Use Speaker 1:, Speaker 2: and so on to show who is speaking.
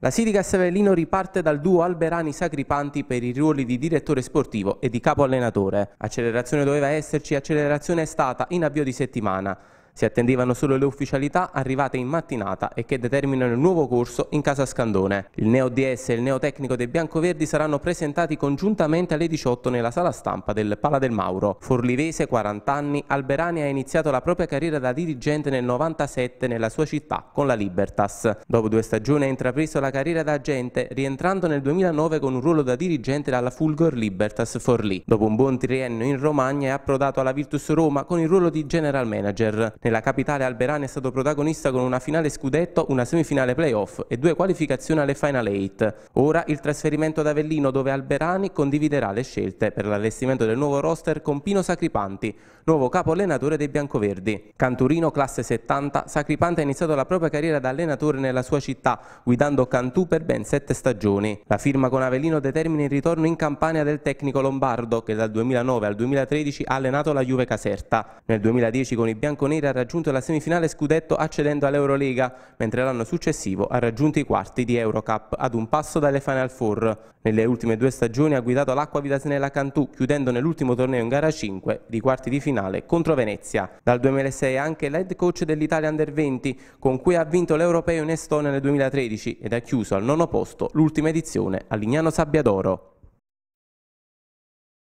Speaker 1: La Sitica Severino riparte dal duo Alberani-Sacripanti per i ruoli di direttore sportivo e di capo allenatore. Accelerazione doveva esserci, accelerazione è stata in avvio di settimana. Si attendevano solo le ufficialità arrivate in mattinata e che determinano il nuovo corso in casa Scandone. Il neo DS e il neotecnico dei Biancoverdi saranno presentati congiuntamente alle 18 nella sala stampa del Pala del Mauro. Forlivese, 40 anni, Alberani ha iniziato la propria carriera da dirigente nel 97 nella sua città con la Libertas. Dopo due stagioni ha intrapreso la carriera da agente, rientrando nel 2009 con un ruolo da dirigente alla Fulgor Libertas Forlì. Dopo un buon triennio in Romagna è approdato alla Virtus Roma con il ruolo di general manager. Nella capitale alberana è stato protagonista con una finale scudetto, una semifinale playoff e due qualificazioni alle Final 8. Ora il trasferimento ad Avellino dove Alberani condividerà le scelte per l'allestimento del nuovo roster con Pino Sacripanti, nuovo capo allenatore dei biancoverdi. Canturino classe 70, Sacripanti ha iniziato la propria carriera da allenatore nella sua città, guidando Cantù per ben sette stagioni. La firma con Avellino determina il ritorno in Campania del tecnico lombardo che dal 2009 al 2013 ha allenato la Juve Caserta. Nel 2010 con i bianconeri ha raggiunto la semifinale scudetto accedendo all'Eurolega, mentre l'anno successivo ha raggiunto i quarti di Eurocup ad un passo dalle Final Four. Nelle ultime due stagioni ha guidato l'Acqua Vidasenella Cantù, chiudendo nell'ultimo torneo in gara 5 di quarti di finale contro Venezia. Dal 2006 è anche l'head coach dell'Italia Under 20, con cui ha vinto l'Europeo in Estonia nel 2013 ed ha chiuso al nono posto l'ultima edizione a Lignano Sabbiadoro.